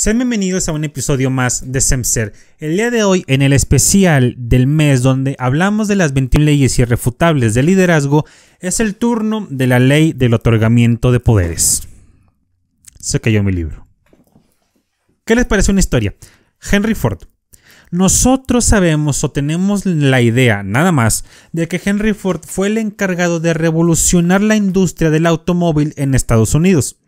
Sean bienvenidos a un episodio más de SEMSER. El día de hoy, en el especial del mes donde hablamos de las 21 leyes irrefutables del liderazgo, es el turno de la ley del otorgamiento de poderes. Se cayó mi libro. ¿Qué les parece una historia? Henry Ford. Nosotros sabemos o tenemos la idea, nada más, de que Henry Ford fue el encargado de revolucionar la industria del automóvil en Estados Unidos.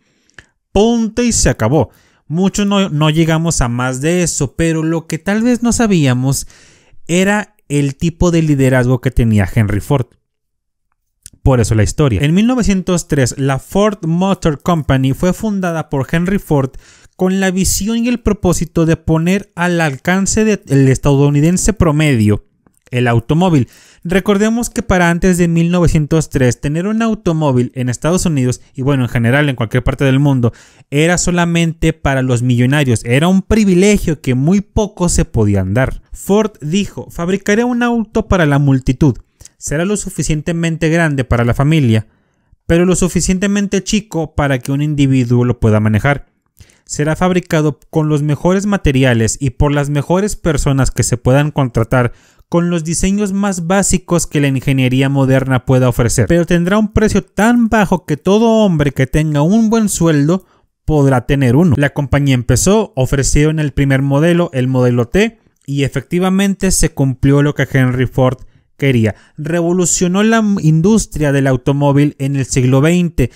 Ponte y se acabó Muchos no, llegamos a más de eso, pero lo que tal vez no sabíamos era el tipo de liderazgo que tenía Henry Ford. Por eso la historia. En 1903, la Ford Motor Company fue fundada por Henry Ford con la visión y el propósito de poner al alcance del estadounidense promedio el automóvil. Recordemos que para antes de 1903 tener un automóvil en Estados Unidos y bueno, en general en cualquier parte del mundo, era solamente para los millonarios, era un privilegio que muy pocos se podían dar. Ford dijo, fabricaré un auto para la multitud, será lo suficientemente grande para la familia, pero lo suficientemente chico para que un individuo lo pueda manejar será fabricado con los mejores materiales y por las mejores personas que se puedan contratar con los diseños más básicos que la ingeniería moderna pueda ofrecer, pero tendrá un precio tan bajo que todo hombre que tenga un buen sueldo podrá tener uno. La compañía empezó, en el primer modelo, el modelo T, y efectivamente se cumplió lo que Henry Ford quería. Revolucionó la industria del automóvil en el siglo XX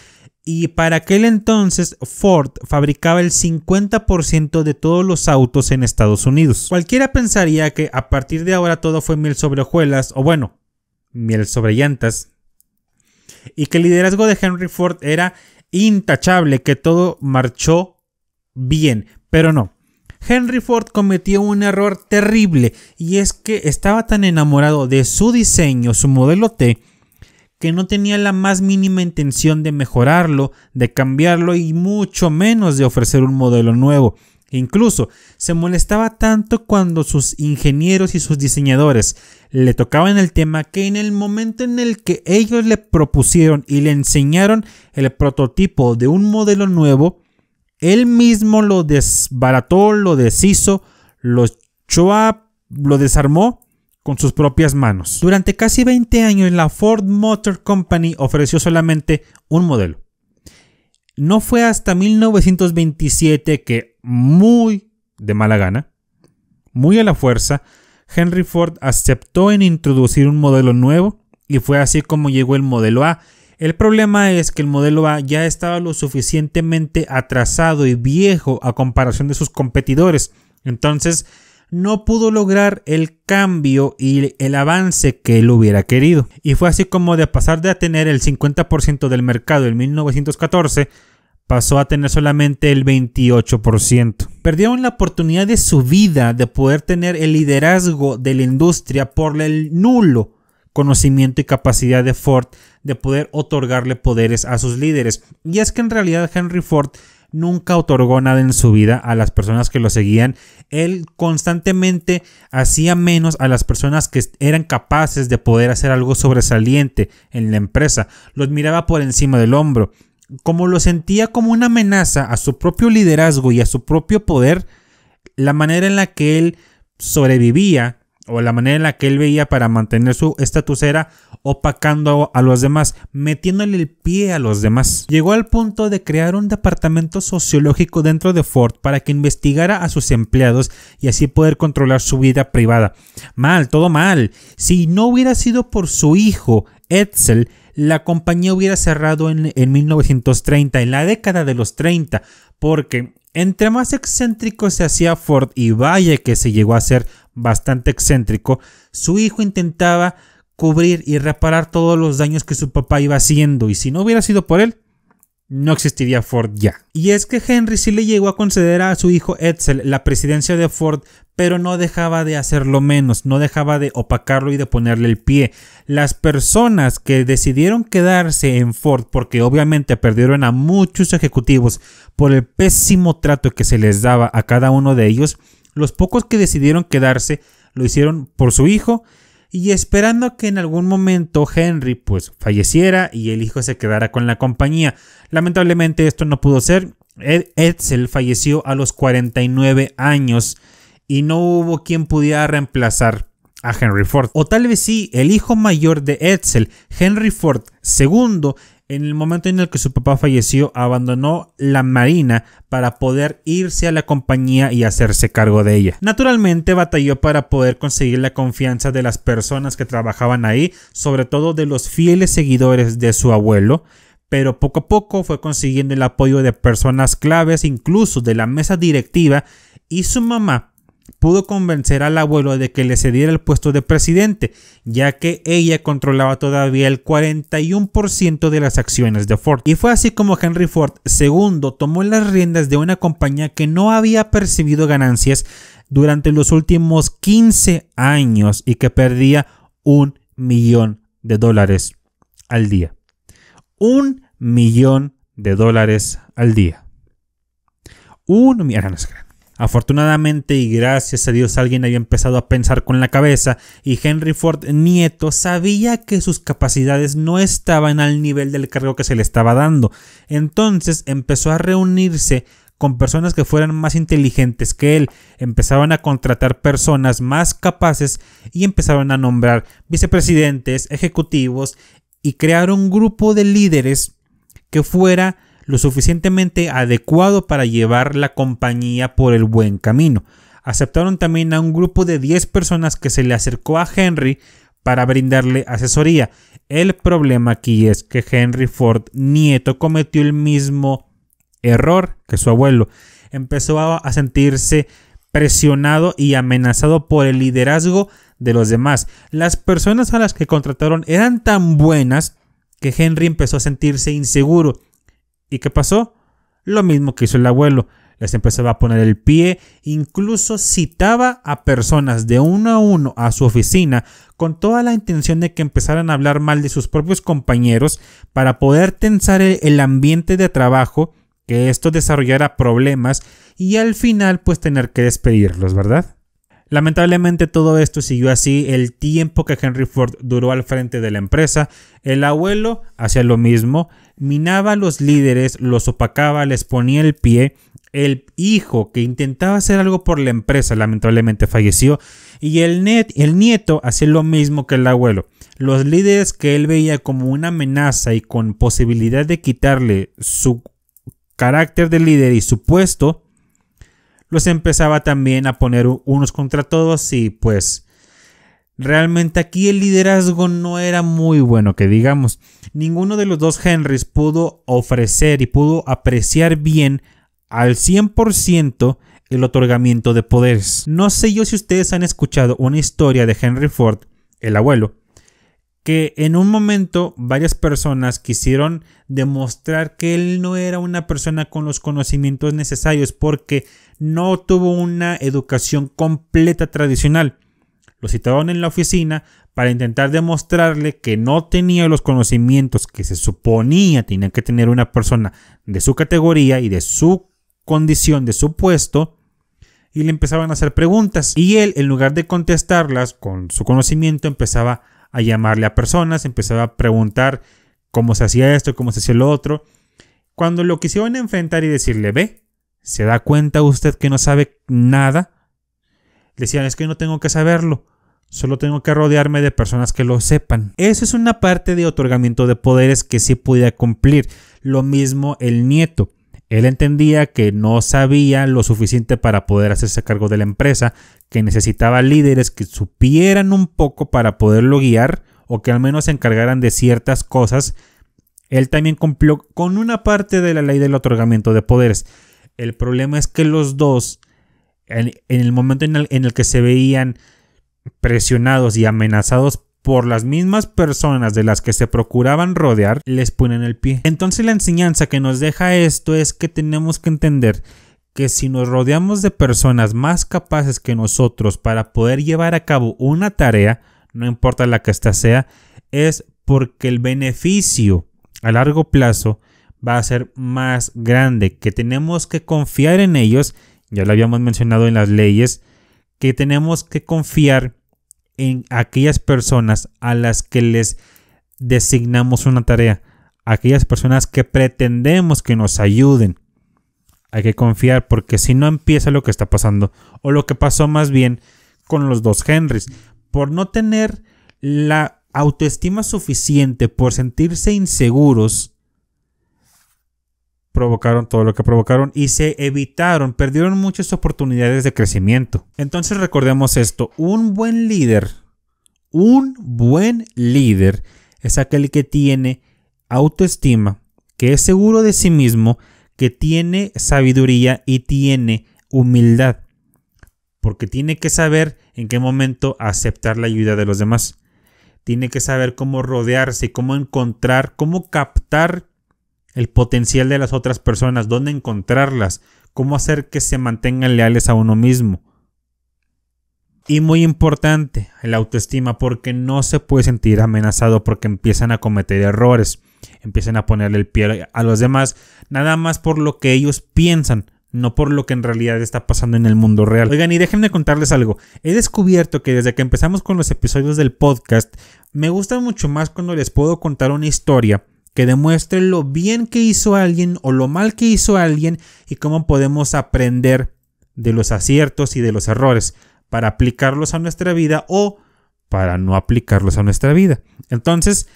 y para aquel entonces Ford fabricaba el 50% de todos los autos en Estados Unidos. Cualquiera pensaría que a partir de ahora todo fue miel sobre hojuelas, o bueno, miel sobre llantas, y que el liderazgo de Henry Ford era intachable, que todo marchó bien, pero no. Henry Ford cometió un error terrible y es que estaba tan enamorado de su diseño, su modelo T, que no tenía la más mínima intención de mejorarlo, de cambiarlo y mucho menos de ofrecer un modelo nuevo. Incluso se molestaba tanto cuando sus ingenieros y sus diseñadores le tocaban el tema que en el momento en el que ellos le propusieron y le enseñaron el prototipo de un modelo nuevo, él mismo lo desbarató, lo deshizo, lo, choa, lo desarmó con sus propias manos. Durante casi 20 años la Ford Motor Company ofreció solamente un modelo. No fue hasta 1927 que muy de mala gana, muy a la fuerza, Henry Ford aceptó en introducir un modelo nuevo y fue así como llegó el modelo A. El problema es que el modelo A ya estaba lo suficientemente atrasado y viejo a comparación de sus competidores. Entonces, no pudo lograr el cambio y el avance que él hubiera querido. Y fue así como de pasar de tener el 50% del mercado en 1914, pasó a tener solamente el 28%. Perdieron la oportunidad de su vida de poder tener el liderazgo de la industria por el nulo conocimiento y capacidad de Ford de poder otorgarle poderes a sus líderes. Y es que en realidad Henry Ford nunca otorgó nada en su vida a las personas que lo seguían. Él constantemente hacía menos a las personas que eran capaces de poder hacer algo sobresaliente en la empresa. Los miraba por encima del hombro. Como lo sentía como una amenaza a su propio liderazgo y a su propio poder, la manera en la que él sobrevivía o la manera en la que él veía para mantener su estatus era opacando a los demás, metiéndole el pie a los demás. Llegó al punto de crear un departamento sociológico dentro de Ford para que investigara a sus empleados y así poder controlar su vida privada. Mal, todo mal. Si no hubiera sido por su hijo, Edsel, la compañía hubiera cerrado en, 1930, en la década de los 30, porque entre más excéntrico se hacía Ford y Valle, que se llegó a ser bastante excéntrico, su hijo intentaba cubrir y reparar todos los daños que su papá iba haciendo, y si no hubiera sido por él, no existiría Ford ya. Y es que Henry sí le llegó a conceder a su hijo Edsel la presidencia de Ford, pero no dejaba de hacerlo menos, no dejaba de opacarlo y de ponerle el pie. Las personas que decidieron quedarse en Ford, porque obviamente perdieron a muchos ejecutivos por el pésimo trato que se les daba a cada uno de ellos, los pocos que decidieron quedarse lo hicieron por su hijo y esperando que en algún momento Henry pues falleciera y el hijo se quedara con la compañía. Lamentablemente esto no pudo ser. Ed Edsel falleció a los 49 años y no hubo quien pudiera reemplazar a Henry Ford. O tal vez sí, el hijo mayor de Edsel, Henry Ford II, en el momento en el que su papá falleció, abandonó la Marina para poder irse a la compañía y hacerse cargo de ella. Naturalmente batalló para poder conseguir la confianza de las personas que trabajaban ahí, sobre todo de los fieles seguidores de su abuelo, pero poco a poco fue consiguiendo el apoyo de personas claves, incluso de la mesa directiva y su mamá pudo convencer al abuelo de que le cediera el puesto de presidente, ya que ella controlaba todavía el 41% de las acciones de Ford. Y fue así como Henry Ford II tomó las riendas de una compañía que no había percibido ganancias durante los últimos 15 años y que perdía un millón de dólares al día. Un millón de dólares al día. Un millón. Ah, Afortunadamente y gracias a Dios alguien había empezado a pensar con la cabeza y Henry Ford Nieto sabía que sus capacidades no estaban al nivel del cargo que se le estaba dando. Entonces empezó a reunirse con personas que fueran más inteligentes que él, empezaban a contratar personas más capaces y empezaron a nombrar vicepresidentes, ejecutivos y crear un grupo de líderes que fuera lo suficientemente adecuado para llevar la compañía por el buen camino. Aceptaron también a un grupo de 10 personas que se le acercó a Henry para brindarle asesoría. El problema aquí es que Henry Ford nieto cometió el mismo error que su abuelo. Empezó a sentirse presionado y amenazado por el liderazgo de los demás. Las personas a las que contrataron eran tan buenas que Henry empezó a sentirse inseguro ¿Y qué pasó? Lo mismo que hizo el abuelo. Les empezaba a poner el pie, incluso citaba a personas de uno a uno a su oficina con toda la intención de que empezaran a hablar mal de sus propios compañeros para poder tensar el ambiente de trabajo, que esto desarrollara problemas y al final pues tener que despedirlos, ¿verdad? Lamentablemente todo esto siguió así el tiempo que Henry Ford duró al frente de la empresa. El abuelo hacía lo mismo, minaba a los líderes, los opacaba, les ponía el pie. El hijo que intentaba hacer algo por la empresa lamentablemente falleció y el, el nieto hacía lo mismo que el abuelo. Los líderes que él veía como una amenaza y con posibilidad de quitarle su carácter de líder y su puesto los empezaba también a poner unos contra todos y pues realmente aquí el liderazgo no era muy bueno, que digamos. Ninguno de los dos Henrys pudo ofrecer y pudo apreciar bien al 100% el otorgamiento de poderes. No sé yo si ustedes han escuchado una historia de Henry Ford, el abuelo, que en un momento varias personas quisieron demostrar que él no era una persona con los conocimientos necesarios porque no tuvo una educación completa tradicional. Lo citaban en la oficina para intentar demostrarle que no tenía los conocimientos que se suponía tenía que tener una persona de su categoría y de su condición, de su puesto, y le empezaban a hacer preguntas. Y él, en lugar de contestarlas con su conocimiento, empezaba a llamarle a personas, empezaba a preguntar cómo se hacía esto, cómo se hacía lo otro. Cuando lo quisieron enfrentar y decirle, ve, ¿Se da cuenta usted que no sabe nada? Decían, es que no tengo que saberlo, solo tengo que rodearme de personas que lo sepan. Eso es una parte de otorgamiento de poderes que sí podía cumplir. Lo mismo el nieto. Él entendía que no sabía lo suficiente para poder hacerse cargo de la empresa, que necesitaba líderes que supieran un poco para poderlo guiar o que al menos se encargaran de ciertas cosas. Él también cumplió con una parte de la ley del otorgamiento de poderes. El problema es que los dos, en, el momento en el, en el que se veían presionados y amenazados por las mismas personas de las que se procuraban rodear, les ponen el pie. Entonces la enseñanza que nos deja esto es que tenemos que entender que si nos rodeamos de personas más capaces que nosotros para poder llevar a cabo una tarea, no importa la que ésta sea, es porque el beneficio a largo plazo va a ser más grande, que tenemos que confiar en ellos, ya lo habíamos mencionado en las leyes, que tenemos que confiar en aquellas personas a las que les designamos una tarea, aquellas personas que pretendemos que nos ayuden. Hay que confiar porque si no empieza lo que está pasando o lo que pasó más bien con los dos Henrys, por no tener la autoestima suficiente, por sentirse inseguros, provocaron todo lo que provocaron y se evitaron, perdieron muchas oportunidades de crecimiento. Entonces recordemos esto, un buen líder, un buen líder es aquel que tiene autoestima, que es seguro de sí mismo, que tiene sabiduría y tiene humildad, porque tiene que saber en qué momento aceptar la ayuda de los demás. Tiene que saber cómo rodearse, cómo encontrar, cómo captar el potencial de las otras personas, dónde encontrarlas, cómo hacer que se mantengan leales a uno mismo. Y muy importante, la autoestima, porque no se puede sentir amenazado porque empiezan a cometer errores, empiezan a ponerle el pie a los demás, nada más por lo que ellos piensan, no por lo que en realidad está pasando en el mundo real. Oigan, y déjenme contarles algo. He descubierto que desde que empezamos con los episodios del podcast, me gusta mucho más cuando les puedo contar una historia que demuestre lo bien que hizo alguien o lo mal que hizo alguien y cómo podemos aprender de los aciertos y de los errores para aplicarlos a nuestra vida o para no aplicarlos a nuestra vida. Entonces,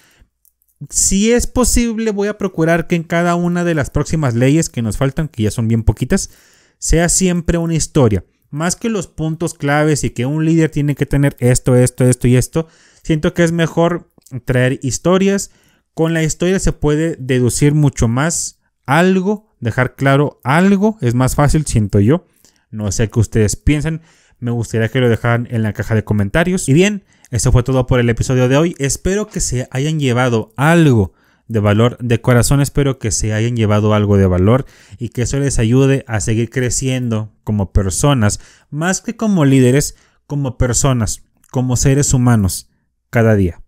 si es posible, voy a procurar que en cada una de las próximas leyes que nos faltan, que ya son bien poquitas, sea siempre una historia. Más que los puntos claves y que un líder tiene que tener esto, esto, esto y esto, siento que es mejor traer historias con la historia se puede deducir mucho más algo, dejar claro algo, es más fácil, siento yo. No sé qué ustedes piensan, me gustaría que lo dejaran en la caja de comentarios. Y bien, eso fue todo por el episodio de hoy. Espero que se hayan llevado algo de valor. De corazón espero que se hayan llevado algo de valor y que eso les ayude a seguir creciendo como personas, más que como líderes, como personas, como seres humanos, cada día.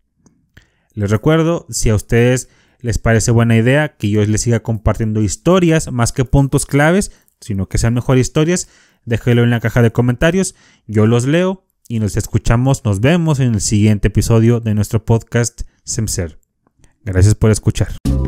Les recuerdo, si a ustedes les parece buena idea que yo les siga compartiendo historias más que puntos claves, sino que sean mejor historias, déjelo en la caja de comentarios, yo los leo y nos escuchamos, nos vemos en el siguiente episodio de nuestro podcast SEMSER. Gracias por escuchar.